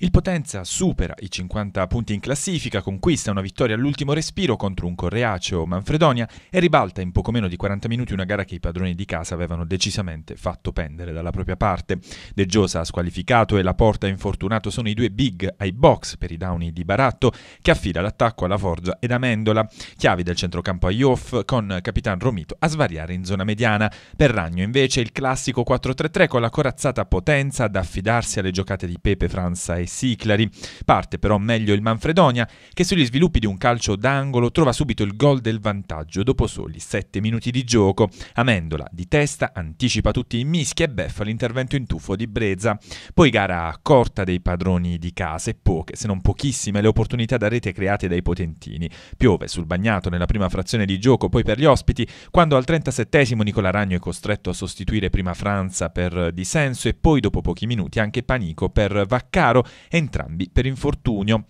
Il Potenza supera i 50 punti in classifica, conquista una vittoria all'ultimo respiro contro un Correaceo Manfredonia e ribalta in poco meno di 40 minuti una gara che i padroni di casa avevano decisamente fatto pendere dalla propria parte. De Giosa squalificato e la porta infortunato sono i due big ai box per i downi di Baratto che affida l'attacco alla Forza ed Amendola, chiavi del centrocampo a Ioff con Capitan Romito a svariare in zona mediana. Per Ragno invece il classico 4-3-3 con la corazzata potenza ad affidarsi alle giocate di Pepe, Franza e Siclari. Parte però meglio il Manfredonia, che sugli sviluppi di un calcio d'angolo trova subito il gol del vantaggio dopo soli 7 minuti di gioco. Amendola di testa anticipa tutti i mischi e beffa l'intervento in tuffo di Brezza. Poi gara corta dei padroni di casa e poche, se non pochissime, le opportunità da rete create dai potentini. Piove sul bagnato nella prima frazione di gioco, poi per gli ospiti, quando al 37esimo Nicola Ragno è costretto a sostituire prima Franza per dissenso e poi dopo pochi minuti anche Panico per Vaccaro entrambi per infortunio.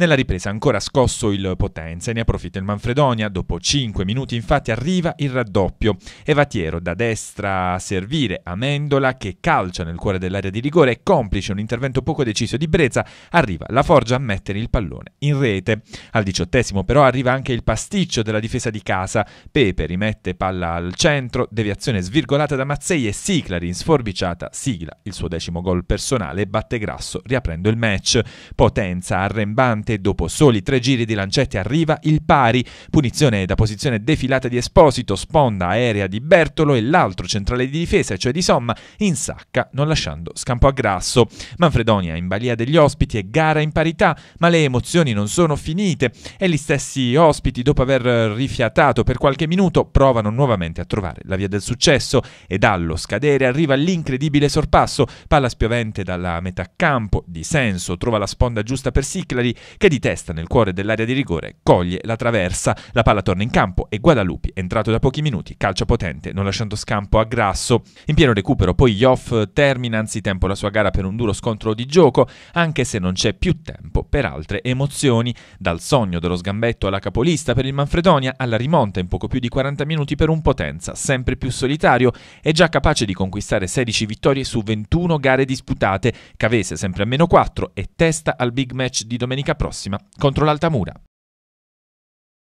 Nella ripresa ancora scosso il Potenza e ne approfitta il Manfredonia. Dopo 5 minuti infatti arriva il raddoppio Evatiero da destra a servire Mendola che calcia nel cuore dell'area di rigore e complice un intervento poco deciso di Brezza arriva la Forgia a mettere il pallone in rete. Al diciottesimo però arriva anche il pasticcio della difesa di casa. Pepe rimette palla al centro, deviazione svirgolata da Mazzei e Siclari in sforbiciata sigla il suo decimo gol personale e batte grasso riaprendo il match. Potenza arrembante Finalmente, dopo soli tre giri di lancette, arriva il pari. Punizione da posizione defilata di Esposito, sponda aerea di Bertolo e l'altro centrale di difesa, cioè di Somma, in sacca, non lasciando scampo a grasso. Manfredonia in balia degli ospiti e gara in parità, ma le emozioni non sono finite e gli stessi ospiti, dopo aver rifiatato per qualche minuto, provano nuovamente a trovare la via del successo e dallo scadere arriva l'incredibile sorpasso, palla spiovente dalla metà campo di Senso, trova la sponda giusta per Siclari che di testa nel cuore dell'area di rigore coglie la traversa. La palla torna in campo e Guadalupi, entrato da pochi minuti, calcia potente, non lasciando scampo a Grasso. In pieno recupero poi Joff termina anzitempo la sua gara per un duro scontro di gioco, anche se non c'è più tempo per altre emozioni, dal sogno dello sgambetto alla capolista per il Manfredonia alla rimonta in poco più di 40 minuti per un Potenza, sempre più solitario e già capace di conquistare 16 vittorie su 21 gare disputate, Cavese sempre a meno 4 e testa al big match di domenica prossima contro l'Altamura.